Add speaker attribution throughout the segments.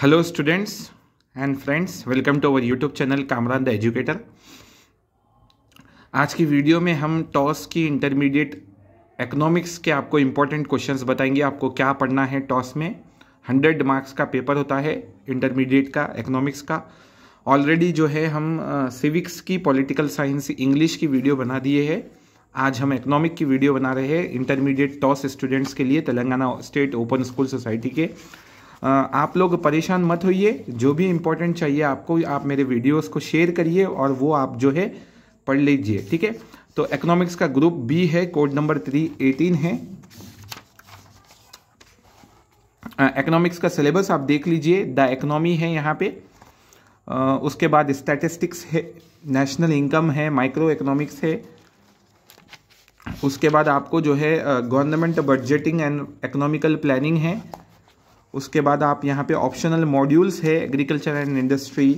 Speaker 1: hello students and friends welcome to our YouTube channel Kamran the educator आज की video में हम टॉस की इंटरमीडिएट इकोनॉमिक्स के आपको इम्पोर्टेंट क्वेश्चंस बताएंगे आपको क्या पढ़ना है टॉस में हंड्रेड मार्क्स का पेपर होता है इंटरमीडिएट का इकोनॉमिक्स का ऑलरेडी जो है हम सिविक्स uh, की पॉलिटिकल साइंस इंग्लिश की वीडियो बना दिए है आज हम इकोनॉमिक की वीडियो बना रहे हैं इंटरमीडिएट टॉस स्टूडेंट्स के लिए Telangana state open school society के आप लोग परेशान मत होइए जो भी इम्पोर्टेंट चाहिए आपको आप मेरे वीडियोस को शेयर करिए और वो आप जो है पढ़ लीजिए ठीक है तो इकोनॉमिक्स का ग्रुप बी है कोड नंबर थ्री एटीन है इकोनॉमिक्स का सिलेबस आप देख लीजिए द इकोनॉमी है यहाँ पे उसके बाद स्टैटिस्टिक्स है नेशनल इनकम है माइक्रो इकोनॉमिक्स है उसके बाद आपको जो है government budgeting and economical planning है उसके बाद आप यहाँ पे ऑप्शनल मॉड्यूल्स है agriculture and industry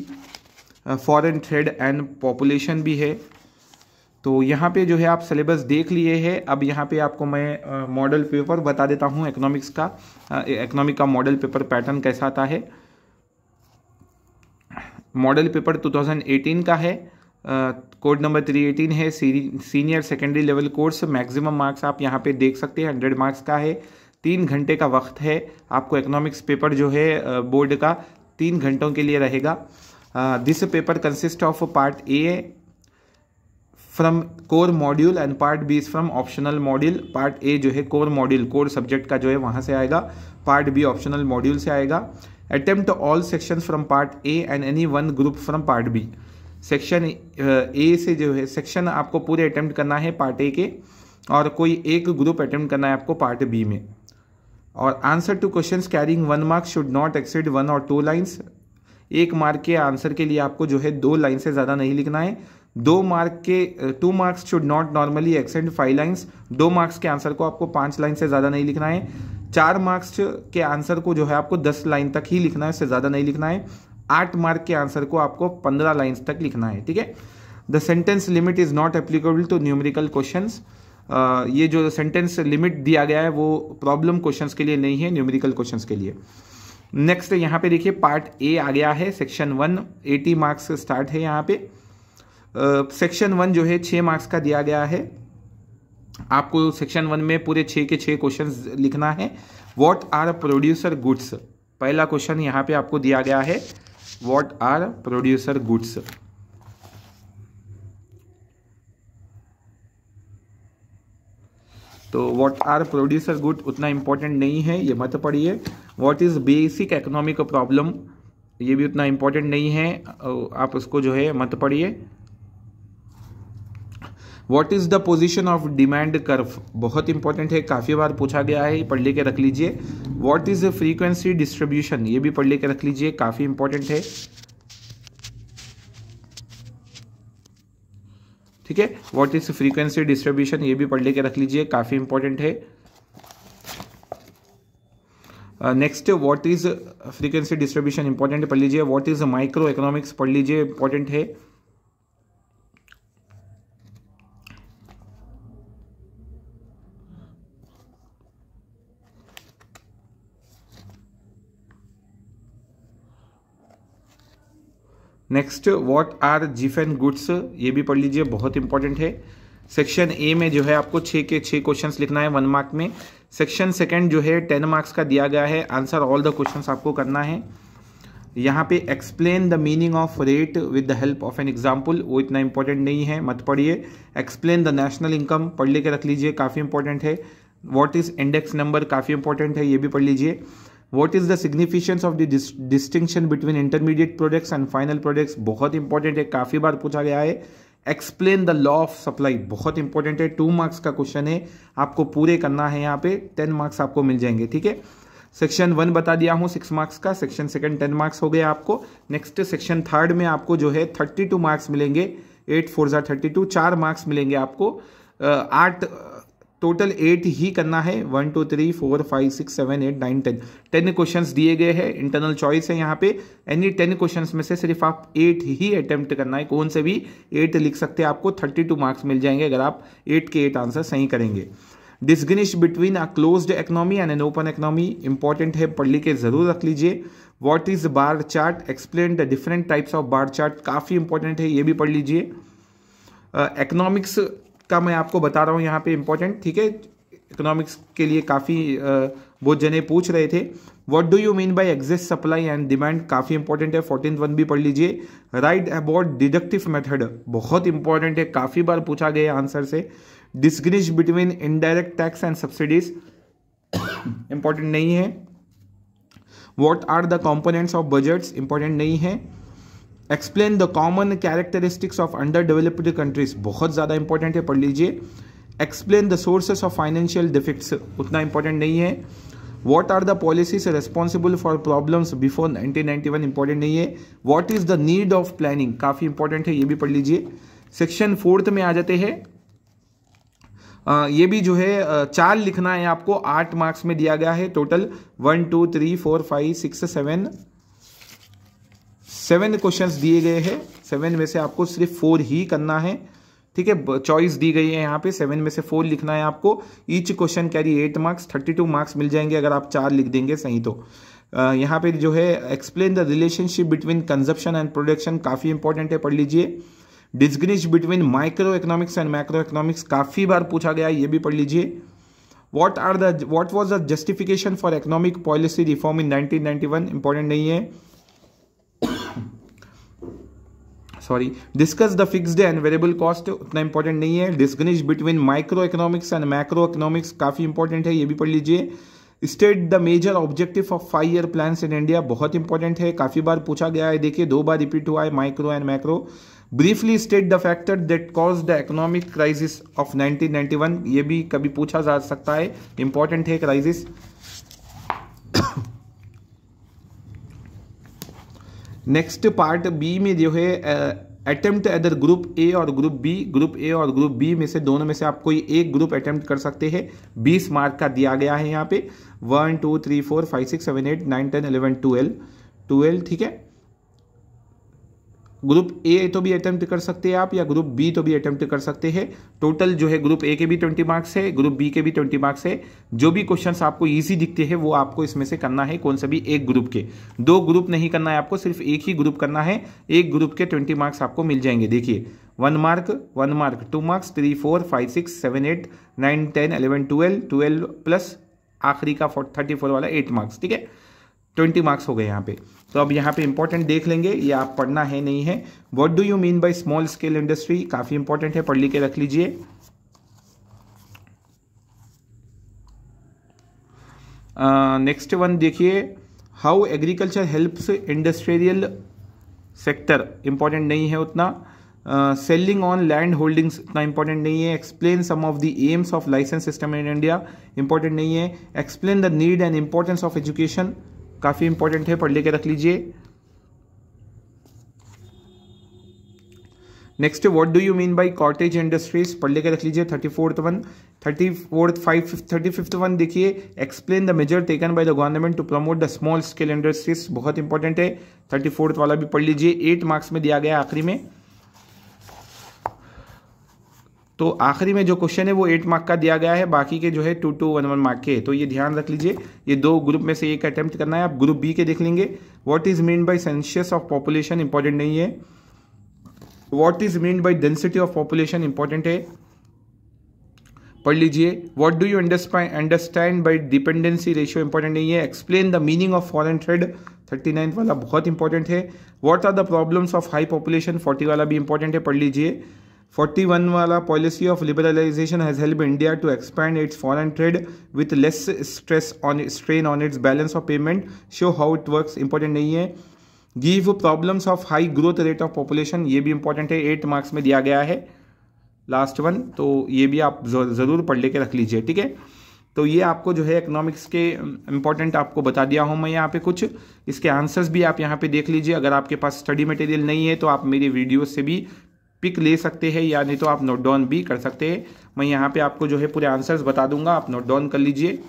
Speaker 1: foreign trade and population भी है तो यहाँ पे जो है आप सिलेबस देख लिए हैं अब यहाँ पे आपको मैं मॉडल पेपर बता देता हूँ इकोनॉमिक्स का इकोनॉमिक का मॉडल पेपर पैटर्न कैसा आता है मॉडल पेपर 2018 का है कोड नंबर 318 है senior secondary level course maximum marks आप यहाँ पे देख सकते हैं 100 मार्क्स का है तीन घंटे का वक्त है आपको इकोनॉमिक्स पेपर जो है बोर्ड का तीन घंटों के लिए रहेगा this paper consist of part A from core module and part B is from optional module part A जो है कोर मॉड्यूल कोर सब्जेक्ट का जो है वहाँ से आएगा पार्ट बी ऑप्शनल मॉड्यूल से आएगा attempt all section from part A and any one group from part B section A से जो है सेक्शन आपको पूरे अटेम्प्ट करना है पार्ट ए के और कोई एक ग्रुप अटेम्प्ट करना है आपको पार्ट बी में और answer to question carrying one marks should not exceed one और टू लाइन्स एक मार्क के आंसर के लिए आपको जो है दो लाइन से ज़्यादा नहीं लिखना है दो मार्क के two marks should not normally exceed five lines दो मार्क्स के आंसर को आपको पांच लाइन से ज़्यादा नहीं लिखना है चार मार्क्स के आंसर को जो है आपको दस लाइन तक ही लिखना है उससे ज़्यादा नहीं लिखना है आठ मार्क के आंसर को आपको पंद्रह लाइन्स तक लिखना है ठीक है the sentence limit is not applicable to numerical question ये जो सेंटेंस लिमिट दिया गया है वो प्रॉब्लम क्वेश्चंस के लिए नहीं है न्यूमेरिकल क्वेश्चंस के लिए नेक्स्ट यहाँ पे देखिए पार्ट ए आ गया है section one eighty marks start है यहाँ पे सेक्शन वन जो है छः मार्क्स का दिया गया है आपको सेक्शन वन में पूरे छः के छः क्वेश्चन लिखना है वॉट आर प्रोड्यूसर गुड्स पहला क्वेश्चन यहाँ पे आपको दिया गया है वॉट आर प्रोड्यूसर गुड्स तो व्हाट आर प्रोड्यूसर गुड उतना इम्पोर्टेंट नहीं है ये मत पढ़िए what is basic economic problem ये भी उतना इम्पोर्टेंट नहीं है आप उसको जो है मत पढ़िए what is the position of demand curve बहुत इंपॉर्टेंट है काफ़ी बार पूछा गया है पढ़ लिख के रख लीजिए व्हाट इज़ फ्रीक्वेंसी डिस्ट्रीब्यूशन ये भी पढ़ लिख के रख लीजिए काफ़ी इंपॉर्टेंट है ठीक है व्हाट इज फ्रीक्वेंसी डिस्ट्रीब्यूशन ये भी पढ़ लेके रख लीजिए काफ़ी इंपॉर्टेंट है next what is frequency distribution important पढ़ लीजिए व्हाट इज माइक्रो इकोनॉमिक्स पढ़ लीजिए इंपॉर्टेंट है next what are Giffen goods ये भी पढ़ लीजिए बहुत इंपॉर्टेंट है सेक्शन ए में जो है आपको छः के छः क्वेश्चंस लिखना है वन मार्क में सेक्शन सेकंड जो है टेन मार्क्स का दिया गया है आंसर ऑल द क्वेश्चंस आपको करना है यहाँ पे explain the meaning of rate with the help of an example वो इतना इंपॉर्टेंट नहीं है मत पढ़िए एक्सप्लेन द नेशनल इनकम पढ़ ले के रख लीजिए काफ़ी इंपॉर्टेंट है वॉट इज़ इंडेक्स नंबर काफ़ी इंपॉर्टेंट है ये भी पढ़ लीजिए what is the significance of the distinction between intermediate products and final products बहुत इंपॉर्टेंट है काफ़ी बार पूछा गया है explain the law of supply बहुत इंपॉर्टेंट है टू मार्क्स का क्वेश्चन है आपको पूरे करना है यहाँ पे टेन मार्क्स आपको मिल जाएंगे ठीक है सेक्शन वन बता दिया हूँ सिक्स मार्क्स का सेक्शन सेकंड टेन मार्क्स हो गया आपको नेक्स्ट सेक्शन थर्ड में आपको जो है थर्टी टू मार्क्स मिलेंगे एट फोर ज़ार थर्टी टू चार मार्क्स मिलेंगे आपको आठ टोटल एट ही करना है one two three four five six seven eight nine ten ten question दिए गए हैं इंटरनल चॉइस है यहाँ पे एनी टेन क्वेश्चन में से सिर्फ आप एट ही अटेम्प्ट करना है कौन से भी एट लिख सकते हैं आपको थर्टी टू मार्क्स मिल जाएंगे अगर आप एट के एट आंसर सही करेंगे distinguish between a close economy and an open economy important है पढ़ लिख के जरूर रख लीजिए what is bar chart explain the different types of bar chart काफ़ी इंपॉर्टेंट है ये भी पढ़ लीजिए इकोनॉमिक्स uh, का मैं आपको बता रहा हूँ यहाँ पे इम्पोर्टेंट ठीक है इकोनॉमिक्स के लिए काफ़ी बहुत जने पूछ रहे थे what do you mean by excess supply and demand काफ़ी इंपॉर्टेंट है फोर्टीन वन भी पढ़ लीजिए राइट अबाउट डिडक्टिव मेथड बहुत इंपॉर्टेंट है काफ़ी बार पूछा गया आंसर से distinguish between indirect tax and subsidies important नहीं है what are the components of budgets important नहीं है explain the common characteristics of under developed countries बहुत ज़्यादा इंपॉर्टेंट है पढ़ लीजिए explain the sources of financial deficit उतना इंपॉर्टेंट नहीं है what are the policies responsible for problems before nineteen ninety one important नहीं है what is the need of planning काफ़ी इंपॉर्टेंट है ये भी पढ़ लीजिए सेक्शन फोर्थ में आ जाते हैं ये भी जो है चार लिखना है आपको आठ मार्क्स में दिया गया है total one two three four five six seven seven questions दिए गए हैं सेवन में से आपको सिर्फ फोर ही करना है ठीक है चॉइस दी गई है यहाँ पे सेवन में से फोर लिखना है आपको each question carry eight marks thirty two marks मिल जाएंगे अगर आप चार लिख देंगे सही तो Uh, यहाँ पे जो है explain the relationship between consumption and production काफ़ी इंपॉर्टेंट है पढ़ लीजिए distinguish between micro economics and micro economics काफ़ी बार पूछा गया ये भी पढ़ लीजिए what are the what was the justification for economic policy reform in 1991 important नहीं है sorry discuss the fixed and variable cost उतना इंपॉर्टेंट नहीं है distinguish between micro economics and macro economics काफ़ी इंपॉर्टेंट है ये भी पढ़ लीजिए state the major objective of five year plan in India बहुत इंपॉर्टेंट है काफ़ी बार पूछा गया है देखिए दो बार रिपीट हुआ है micro and macro briefly state the factor that cause the economic crisis of 1991 ये भी कभी पूछा जा सकता है इंपॉर्टेंट है क्राइसिस नेक्स्ट पार्ट बी में जो है अटेम्प्ट अदर ग्रुप ए और ग्रुप बी ग्रुप ए और ग्रुप बी में से दोनों में से आप कोई एक ग्रुप अटेम्प्ट कर सकते हैं बीस मार्क का दिया गया है यहाँ पे one two three four five six seven eight nine ten eleven twelve twelve ठीक है ग्रुप ए तो भी अटैम्प्ट कर सकते हैं आप या ग्रुप बी तो भी अटैम्प्ट कर सकते हैं टोटल जो है ग्रुप ए के भी ट्वेंटी मार्क्स है ग्रुप बी के भी ट्वेंटी मार्क्स है जो भी क्वेश्चंस आपको ईजी दिखते हैं वो आपको इसमें से करना है कौन सा भी एक ग्रुप के दो ग्रुप नहीं करना है आपको सिर्फ एक ही ग्रुप करना है एक ग्रुप के ट्वेंटी मार्क्स आपको मिल जाएंगे देखिए one mark one mark two marks three four five six seven eight nine ten eleven twelve twelve plus आखिरी का थर्टी फोर वाला एट मार्क्स ठीक है ट्वेंटी मार्क्स हो गए यहाँ पे तो अब यहाँ पे इंपॉर्टेंट देख लेंगे ये आप पढ़ना है नहीं है what do you mean by small scale industry काफ़ी इंपॉर्टेंट है पढ़ लिख के रख लीजिए नेक्स्ट वन देखिए how agriculture helps industrial sector important नहीं है उतना सेलिंग ऑन लैंड होल्डिंग्स इतना इंपॉर्टेंट नहीं है explain some of the aims of licence system in India important नहीं है explain the need and importance of education काफ़ी इंपॉर्टेंट है पढ़ लेके रख लीजिए next what do you mean by cottage industries पढ़ लेके रख लीजिए thirty fourth one thirty fourth five thirty fifth one देखिए explain the measure taken by the government to promote the small scale industries बहुत इंपॉर्टेंट है thirty fourth वाला भी पढ़ लीजिए एट मार्क्स में दिया गया आखिरी में तो आखिरी में जो क्वेश्चन है वो एट मार्क का दिया गया है बाकी के जो है two two one one mark के तो ये ध्यान रख लीजिए ये दो ग्रुप में से एक अटैम्प्ट करना है आप ग्रुप बी के देख लेंगे what is mean by census of population important नहीं है what is mean by density of population important है पढ़ लीजिए what do you understand by dependency ratio important नहीं है explain the meaning of foreign trade thirty ninth वाला बहुत important है what are the problems of high population forty वाला भी इंपॉर्टेंट है पढ़ लीजिए फोर्टी वन वाला policy of liberalization has help India to expand its foreign trade with less stress on strain on its balance of payment show how it work important नहीं है give problems of high growth rate of population ये भी important है eight marks में दिया गया है last one तो ये भी आप ज़रूर पढ़ लेके रख लीजिए ठीक है तो ये आपको जो है इकोनॉमिक्स के इम्पॉर्टेंट आपको बता दिया हूँ मैं यहाँ पे कुछ इसके आंसर्स भी आप यहाँ पे देख लीजिए अगर आपके पास स्टडी मटेरियल नहीं है तो आप मेरी वीडियो से भी पिक ले सकते हैं या नहीं तो आप नोट डाउन भी कर सकते हैं मैं यहाँ पे आपको जो है पूरे आंसर्स बता दूंगा आप नोट डाउन कर लीजिए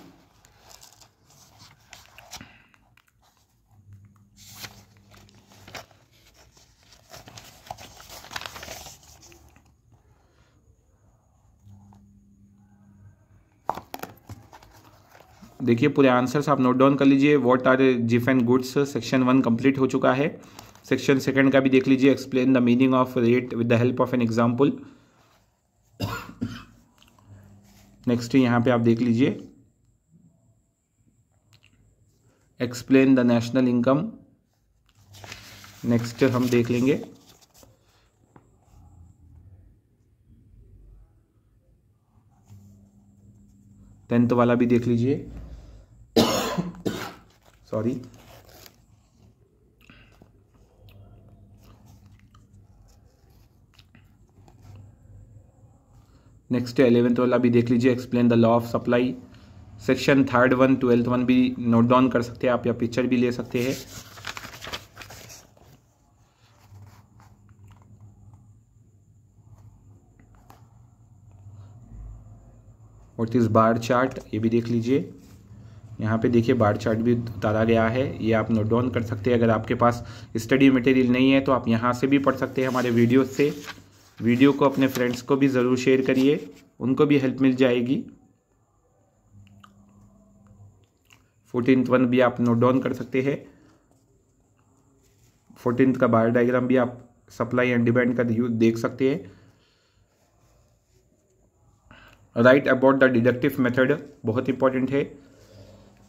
Speaker 1: देखिए पूरे आंसर्स आप नोट डाउन कर लीजिए what are Giffen goods section one complete हो चुका है सेक्शन सेकंड का भी देख लीजिए explain the meaning of rate with the help of an example next यहाँ पे आप देख लीजिए explain the national income next हम देख लेंगे टेंथ वाला भी देख लीजिए सॉरी नेक्स्ट है एलेवेंथ वाला भी देख लीजिए explain the law of supply section third one twelfth one भी नोट डाउन कर सकते हैं आप या पिक्चर भी ले सकते हैं और तीस बार चार्ट ये भी देख लीजिए यहाँ पे देखिए बार चार्ट भी उतारा गया है ये आप नोट डाउन कर सकते हैं अगर आपके पास स्टडी मटेरियल नहीं है तो आप यहाँ से भी पढ़ सकते हैं हमारे वीडियो से वीडियो को अपने फ्रेंड्स को भी ज़रूर शेयर करिए उनको भी हेल्प मिल जाएगी फोर्टीन वन भी आप नोट डाउन कर सकते हैं फोर्टीन का बायो डायग्राम भी आप सप्लाई एंड डिमांड का देख सकते हैं write about the deductive method बहुत इंपॉर्टेंट है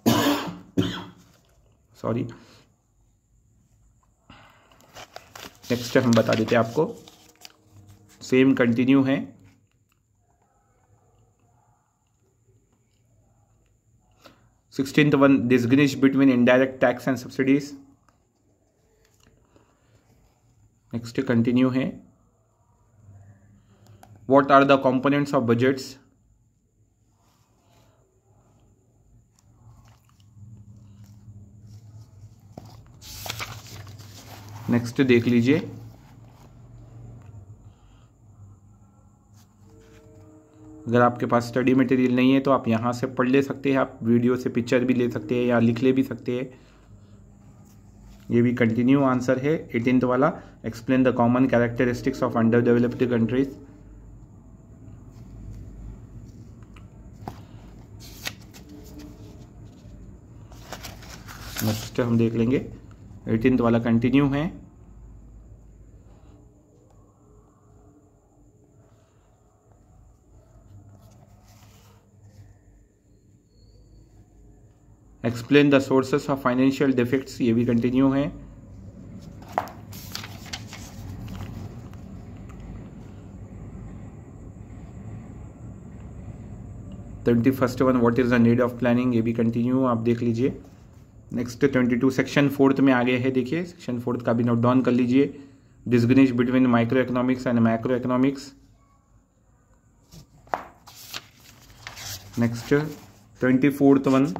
Speaker 1: सॉरी नेक्स्ट हम बता देते हैं आपको सेम कंटिन्यू है sixteen one distinguish between indirect tax and subsidies next continue है what are the components of budgets next देख लीजिए अगर आपके पास स्टडी मटेरियल नहीं है तो आप यहाँ से पढ़ ले सकते हैं आप वीडियो से पिक्चर भी ले सकते हैं या लिख ले भी सकते हैं ये भी कंटिन्यू आंसर है एटीन वाला explain the common characteristics of under developed countries next हम देख लेंगे एटीन वाला कंटिन्यू है explain the sources of financial defects ये भी कंटिन्यू है twenty first one what is the need of planning ये भी कंटिन्यू आप देख लीजिए next twenty two section fourth में आगे है देखिए सेक्शन फोर्थ का भी नोट डाउन कर लीजिए distinguish between micro economics and micro economics next twenty fourth one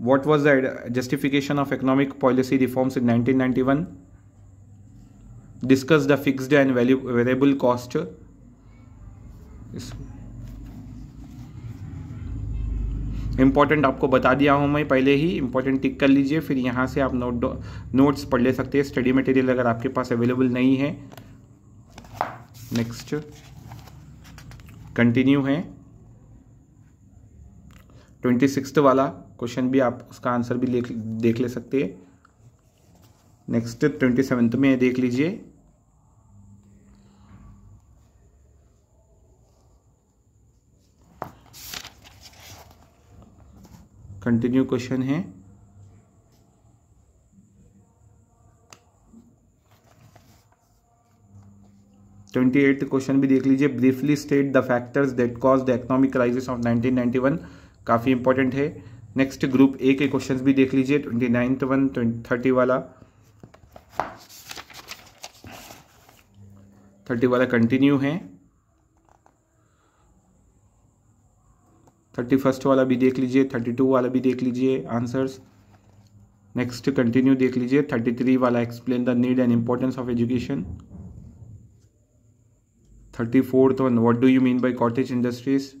Speaker 1: what was the justification of economic policy reforms in 1991 discuss the fixed and variable cost important आपको बता दिया हूँ मैं पहले ही इम्पॉर्टेंट टिक कर लीजिए फिर यहाँ से आप नोट नोट्स पढ़ ले सकते हैं स्टडी मटेरियल अगर आपके पास अवेलेबल नहीं है नेक्स्ट कंटिन्यू है ट्वेंटी सिक्स वाला क्वेश्चन भी आप उसका आंसर भी देख ले सकते हैं नेक्स्ट ट्वेंटी सेवेंथ में देख लीजिए कंटिन्यू क्वेश्चन है ट्वेंटी एट क्वेश्चन भी देख लीजिए briefly state the factors that cause the economic crisis of 1991 काफ़ी इंपॉर्टेंट है नेक्स्ट ग्रुप ए के क्वेश्चन भी देख लीजिए ट्वेंटी नाइन्थ वन थर्टी वाला थर्टी वाला कंटिन्यू है थर्टी फर्स्ट वाला भी देख लीजिए थर्टी टू वाला भी देख लीजिए आंसर्स नेक्स्ट कंटिन्यू देख लीजिए थर्टी थ्री वाला explain the need and importance of education thirty fourth one what do you mean by cottage industries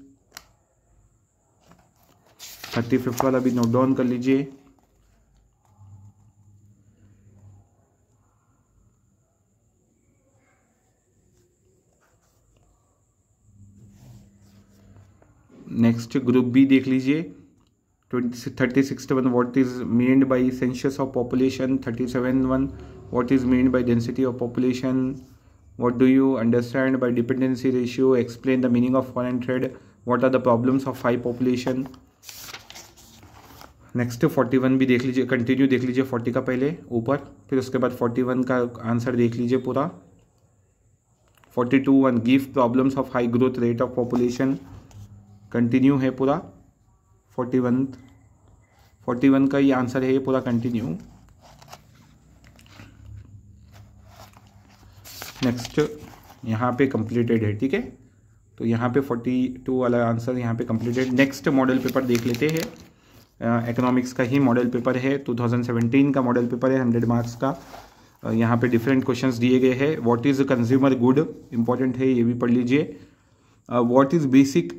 Speaker 1: thirty fifth वाला भी नोट डाउन कर लीजिए नेक्स्ट ग्रुप बी देख लीजिए twenty thirty six one what is meant by census of population thirty seven one what is meant by density of population what do you understand by dependency ratio explain the meaning of foreign trade what are the problems of high population next forty one भी देख लीजिए continue देख लीजिए forty का पहले ऊपर फिर उसके बाद फोर्टी वन का आंसर देख लीजिए पूरा forty two one give problems of high growth rate of population continue है पूरा फोर्टी वन फोर्टी वन का ये आंसर है ये पूरा कंटिन्यू नेक्स्ट यहाँ पे कंप्लीटेड है ठीक है तो यहाँ पे फोर्टी टू वाला आंसर यहाँ पे कंप्लीटेड नेक्स्ट मॉडल पेपर देख लेते हैं इकोनॉमिक्स का ही मॉडल पेपर है 2017 का मॉडल पेपर है 100 मार्क्स का यहाँ पे डिफरेंट क्वेश्चंस दिए गए हैं what is consumer good important है ये भी पढ़ लीजिए what is basic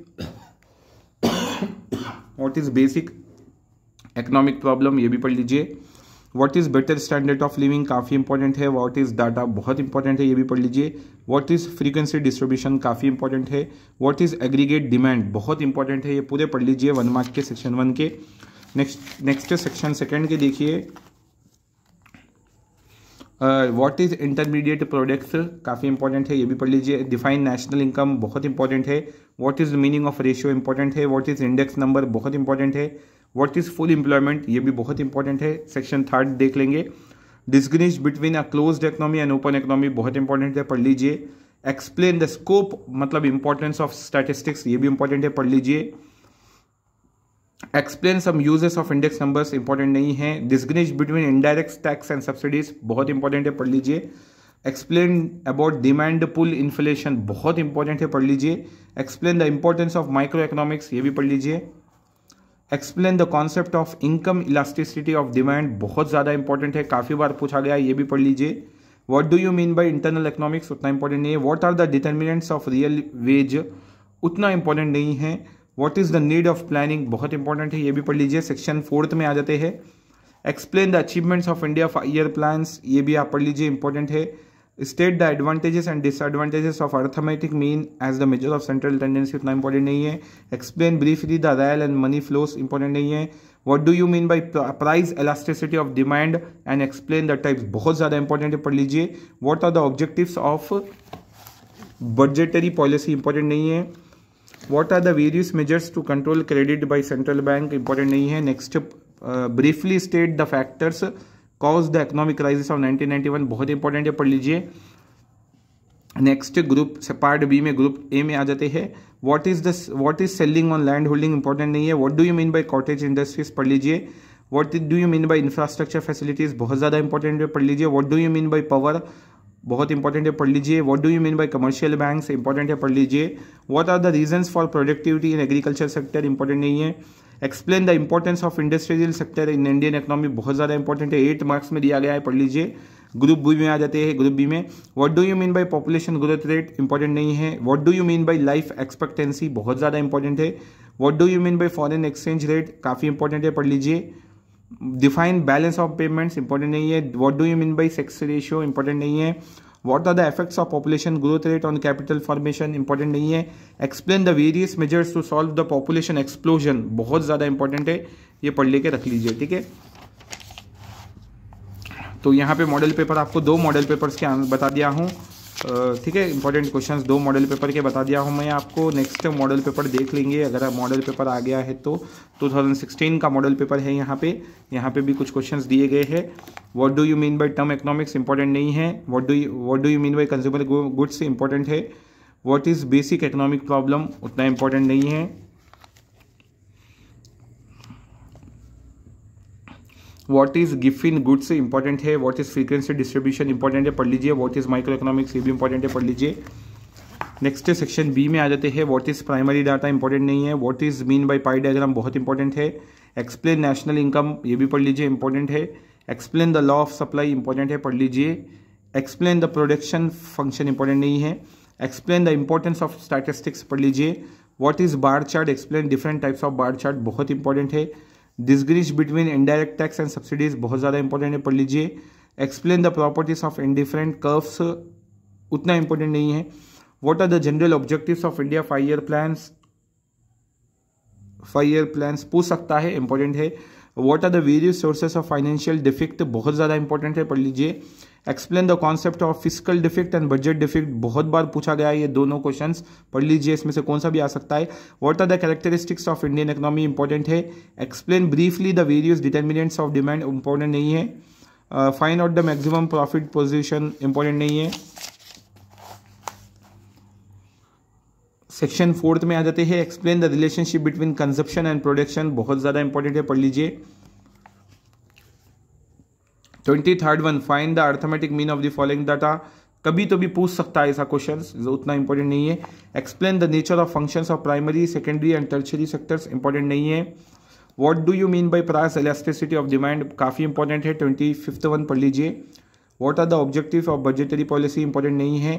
Speaker 1: what is basic economic problem ये भी पढ़ लीजिए what is better standard of living काफ़ी इंपॉर्टेंट है व्हाट इज़ डाटा बहुत इंपॉर्टेंट है ये भी पढ़ लीजिए व्हाट इज़ फ्रीक्वेंसी डिस्ट्रीब्यूशन काफ़ी इंपॉर्टेंट है व्हाट इज़ एग्रीगेट डिमांड बहुत इंपॉर्टेंट है ये पूरे पढ़ लीजिए वन मार्क के सेक्शन वन के नेक्स्ट नेक्स्ट सेक्शन सेकंड के देखिए व्हाट इज इंटरमीडिएट प्रोडक्ट्स काफ़ी इंपॉर्टेंट है ये भी पढ़ लीजिए डिफाइन नेशनल इनकम बहुत इंपॉर्टेंट है what is the meaning of ratio important है व्हाट इज इंडेक्स नंबर बहुत इंपॉर्टेंट है व्हाट इज फुल इंप्लॉयमेंट ये भी बहुत इंपॉर्टेंट है सेक्शन थर्ड देख लेंगे distinguish between a close economy and open economy बहुत इंपॉर्टेंट है पढ़ लीजिए एक्सप्लेन द स्कोप मतलब इंपॉर्टेंस ऑफ स्टैटिस्टिक्स ये भी इंपॉर्टेंट है पढ़ लीजिए explain some uses of index numbers important नहीं है distinguish between indirect tax and subsidies बहुत इंपॉर्टेंट है पढ़ लीजिए explain about demand pull inflation बहुत इंपॉर्टेंट है पढ़ लीजिए explain the importance of micro economics ये भी पढ़ लीजिए explain the concept of income elasticity of demand बहुत ज़्यादा इंपॉर्टेंट है काफ़ी बार पूछा गया ये भी पढ़ लीजिए what do you mean by internal economics उतना इंपॉर्टेंट नहीं है what are the determinants of real wage उतना इंपॉर्टेंट नहीं है what is the need of planning बहुत इंपॉर्टेंट है ये भी पढ़ लीजिए सेक्शन फोर्थ में आ जाते हैं explain the achievements of India year plans ये भी आप पढ़ लीजिए इंपॉर्टेंट है state the advantages and disadvantages of arithmetic mean as the measure of central tendency उतना इंपॉर्टेंट नहीं है explain briefly the real and money flows important नहीं है what do you mean by price elasticity of demand and explain the types बहुत ज़्यादा important है पढ़ लीजिए what are the objective of budgetary policy important नहीं है what are the various measures to control credit by central bank important नहीं है next briefly state the factors cause the economic crisis of 1991 बहुत important है पढ़ लीजिए next group part B में group A में आ जाते हैं what is the what is ceiling on land holding important नहीं है what do you mean by cottage industries पढ़ लीजिए what do you mean by infrastructure facilities बहुत ज़्यादा इंपॉर्टेंट है पढ़ लीजिए what do you mean by power बहुत इंपॉर्टेंट है पढ़ लीजिए what do you mean by commercial banks important है पढ़ लीजिए what are the reasons for productivity in agriculture sector important नहीं है explain the importance of industrial sector in Indian economy बहुत ज़्यादा इंपॉर्टेंट है एट मार्क्स में दिया गया है पढ़ लीजिए ग्रुप बी में आ जाते हैं ग्रुप बी में what do you mean by population growth rate important नहीं है what do you mean by life expectancy बहुत ज़्यादा इंपॉर्टेंट है what do you mean by foreign exchange rate काफ़ी इंपॉर्टेंट है पढ़ लीजिए define balance of payments important नहीं है what do you mean by sex ratio important नहीं है what are the effects of population growth rate on capital formation important नहीं है explain the various measures to solve the population explosion बहुत ज़्यादा important है ये पढ़ लेके रख लीजिए ठीक है तो यहाँ पे मॉडल पेपर आपको दो मॉडल पेपर्स के बता दिया हूँ ठीक है इंपॉर्टेंट क्वेश्चन दो मॉडल पेपर के बता दिया हूँ मैं आपको नेक्स्ट मॉडल पेपर देख लेंगे अगर मॉडल पेपर आ गया है तो 2016 का मॉडल पेपर है यहाँ पे यहाँ पे भी कुछ क्वेश्चन दिए गए हैं what do you mean by term economics important नहीं है what do what do you mean by consumer goods important है what is basic economic problem उतना इंपॉर्टेंट नहीं है what is giffen goods important है what is frequency distribution important है पढ़ लीजिए व्हाट इज माइक्रो इकोनॉमिक्स ये भी इंपॉर्टेंट है पढ़ लीजिए नेक्स्ट सेक्शन बी में आ जाते हैं what is primary data important नहीं है what is mean by pie diagram बहुत इंपॉर्टेंट है एक्सप्लेन नेशनल इनकम ये भी पढ़ लीजिए इंपॉर्टेंट है explain the law of supply important है पढ़ लीजिए explain the production function important नहीं है explain the importance of statistics पढ़ लीजिए what is bar chart explain different types of bar chart बहुत इंपॉर्टेंट है distinguish between indirect tax and subsidies बहुत ज़्यादा इंपॉर्टेंट है पढ़ लीजिए explain the properties of indifferent curves उतना इंपॉर्टेंट नहीं है what are the general objective of India five year plan five year plan पूछ सकता है इंपॉर्टेंट है what are the various sources of financial deficit बहुत ज़्यादा इंपॉर्टेंट है पढ़ लीजिए explain the concept of physical deficit and budget deficit बहुत बार पूछा गया है ये दोनों क्वेश्चन पढ़ लीजिए इसमें से कौन सा भी आ सकता है what are the characteristics of Indian economy important है explain briefly the various determinants of demand important नहीं है find out the maximum profit position important नहीं है सेक्शन फोर्थ में आ जाते हैं explain the relationship between consumption and production बहुत ज़्यादा इंपॉर्टेंट है पढ़ लीजिए twenty third one find the arithmetic mean of the following data कभी तो भी पूछ सकता है ऐसा क्वेश्चन तो उतना इंपॉर्टेंट नहीं है explain the nature of functions of primary secondary and tertiary sectors important नहीं है what do you mean by price elasticity of demand काफ़ी इंपॉर्टेंट है ट्वेंटी फिफ्थ वन पढ़ लीजिए what are the objective of budgetary policy important नहीं है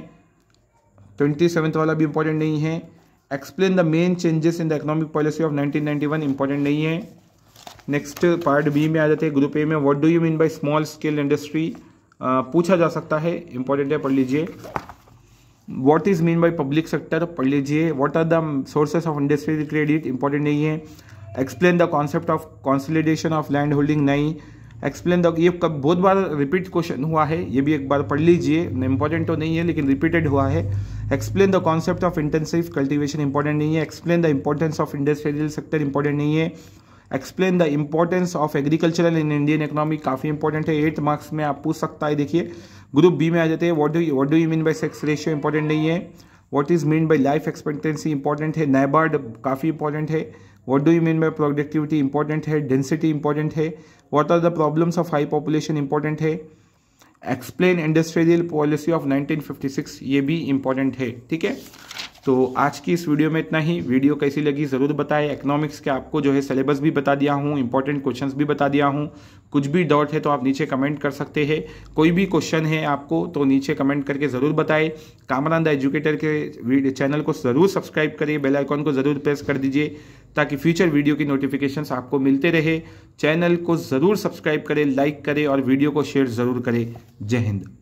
Speaker 1: twenty seventh वाला भी इंपॉर्टेंट नहीं है explain the main changes in the economic policy of 1991 important नहीं है नेक्स्ट पार्ट बी में आ जाते हैं ग्रुप ए में what do you mean by small scale industry पूछा जा सकता है इंपॉर्टेंट है पढ़ लीजिए what is mean by public sector पढ़ लीजिए what are the sources of industrial credit important नहीं है explain the concept of consolidation of land holding नहीं एक्सप्लेन द ये कब बहुत बार रिपीट क्वेश्चन हुआ है ये भी एक बार पढ़ लीजिए इंपॉर्टेंट तो नहीं है लेकिन रिपीटेड हुआ है explain the concept of intensive cultivation important नहीं है explain the importance of industrial sector important नहीं है explain the importance of agriculture in Indian economy काफ़ी इंपॉर्टेंट है एट मार्क्स में आप पूछ सकता है देखिए ग्रुप बी में आ जाते हैं what do what do you mean by sex ratio important नहीं है what is mean by life expectancy important है नैबार्ड काफ़ी इंपॉर्टेंट है what do you mean by productivity important है डेंसिटी इंपॉर्टेंट है what are the problems of high population important है explain industrial policy of 1956 ये भी इंपॉर्टेंट है ठीक है तो आज की इस वीडियो में इतना ही वीडियो कैसी लगी ज़रूर बताएं इकोनॉमिक्स के आपको जो है सिलेबस भी बता दिया हूँ इंपॉर्टेंट क्वेश्चंस भी बता दिया हूँ कुछ भी डाउट है तो आप नीचे कमेंट कर सकते हैं कोई भी क्वेश्चन है आपको तो नीचे कमेंट करके ज़रूर बताएं कामरान द एजुकेटर के चैनल को ज़रूर सब्सक्राइब करिए बेल आइकॉन को ज़रूर प्रेस कर दीजिए ताकि फ्यूचर वीडियो की नोटिफिकेशंस आपको मिलते रहे चैनल को ज़रूर सब्सक्राइब करें लाइक करें और वीडियो को शेयर ज़रूर करें जय हिंद